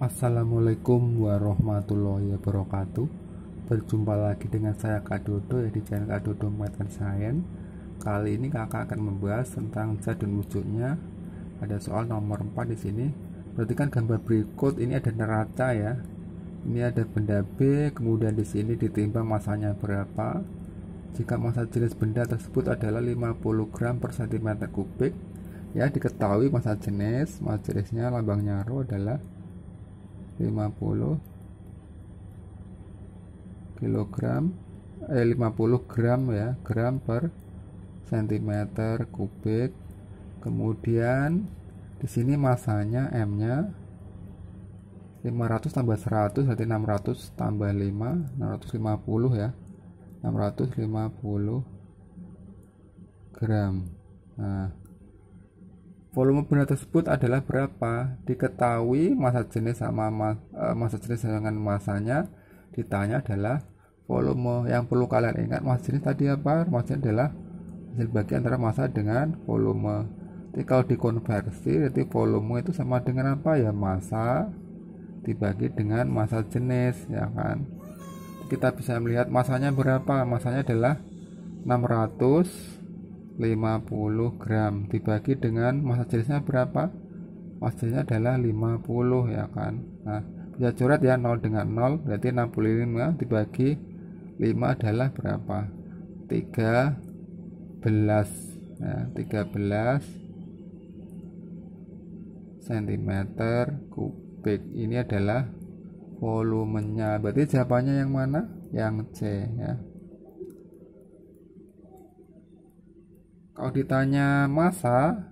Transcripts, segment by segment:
Assalamualaikum warahmatullahi wabarakatuh Berjumpa lagi dengan saya Kak Dodo ya di channel Kak Dodo Math Science Kali ini kakak akan membahas tentang zat dan wujudnya Ada soal nomor 4 di sini Perhatikan gambar berikut ini ada neraca ya Ini ada benda B kemudian di sini ditimbang masanya berapa Jika masa jenis benda tersebut adalah 50 gram per cm kubik Ya diketahui masa jenis, masa jenisnya lambangnya rho adalah 50 kilogram eh 50 gram ya gram per sentimeter kubik kemudian di sini masanya M nya 500 tambah 100 berarti 600 tambah 5 650 ya 650 gram nah volume benda tersebut adalah berapa diketahui masa jenis sama e, masa jenis dengan masanya ditanya adalah volume yang perlu kalian ingat masa jenis tadi apa masa jenis adalah hasil bagi antara masa dengan volume jadi kalau dikonversi jadi volume itu sama dengan apa ya masa dibagi dengan masa jenis ya kan kita bisa melihat masanya berapa masanya adalah 600 50 gram dibagi dengan massa jenisnya berapa massa jenisnya adalah 50 ya kan nah bisa coret ya 0 dengan 0 berarti 65 dibagi 5 adalah berapa 13 ya, 13 cm kubik ini adalah volumenya berarti jawabannya yang mana yang C ya kalau ditanya masa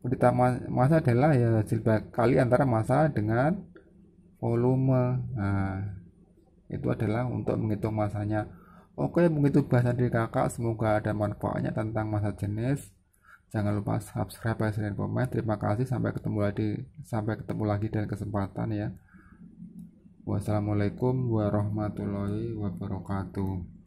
ditambah masa adalah ya jilbab kali antara masa dengan volume nah itu adalah untuk menghitung masanya oke menghitung bahasa dari kakak semoga ada manfaatnya tentang masa jenis jangan lupa subscribe like dan komen terima kasih sampai ketemu lagi sampai ketemu lagi dan kesempatan ya wassalamualaikum warahmatullahi wabarakatuh